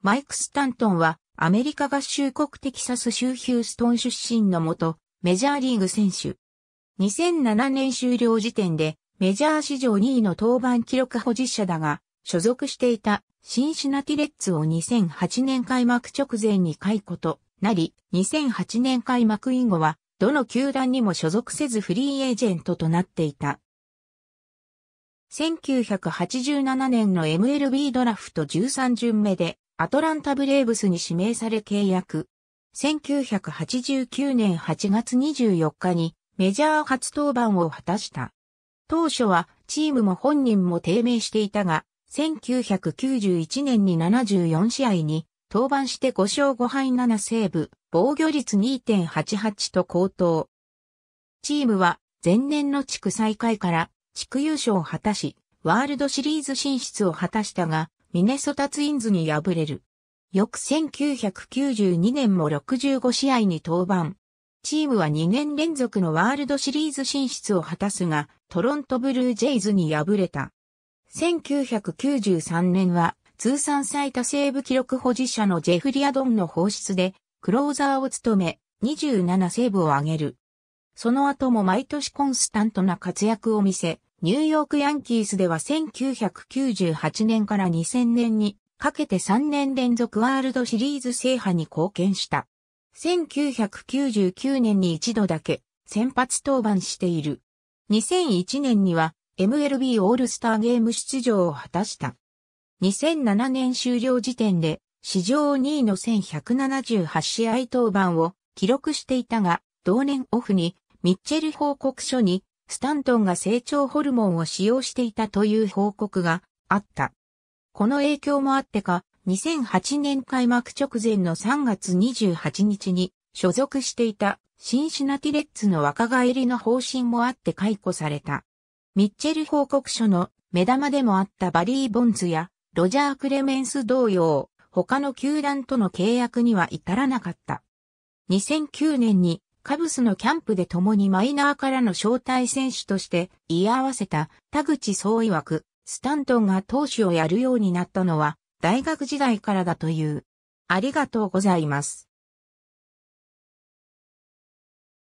マイク・スタントンは、アメリカ合衆国テキサス州ヒューストン出身のもと、メジャーリーグ選手。2007年終了時点で、メジャー史上2位の登板記録保持者だが、所属していたシンシナティレッツを2008年開幕直前に解雇となり、2008年開幕以後は、どの球団にも所属せずフリーエージェントとなっていた。1987年の MLB ドラフト13巡目でアトランタブレーブスに指名され契約。1989年8月24日にメジャー初登板を果たした。当初はチームも本人も低迷していたが、1991年に74試合に登板して5勝5敗7セーブ、防御率2.88と高騰。チームは前年の地区再開から地区優勝を果たし、ワールドシリーズ進出を果たしたが、ミネソタツインズに敗れる。翌1992年も65試合に登板。チームは2年連続のワールドシリーズ進出を果たすが、トロントブルージェイズに敗れた。1993年は通算最多セーブ記録保持者のジェフリアドンの放出で、クローザーを務め、27セーブを挙げる。その後も毎年コンスタントな活躍を見せ、ニューヨークヤンキースでは1998年から2000年にかけて3年連続ワールドシリーズ制覇に貢献した。1999年に一度だけ先発登板している。2001年には MLB オールスターゲーム出場を果たした。2007年終了時点で史上2位の1178試合登板を記録していたが、同年オフにミッチェル報告書にスタントンが成長ホルモンを使用していたという報告があった。この影響もあってか、2008年開幕直前の3月28日に所属していたシンシナティレッツの若返りの方針もあって解雇された。ミッチェル報告書の目玉でもあったバリー・ボンズやロジャー・クレメンス同様、他の球団との契約には至らなかった。2009年にカブスのキャンプで共にマイナーからの招待選手として居合わせた田口総曰く、スタントンが投手をやるようになったのは大学時代からだという。ありがとうございます。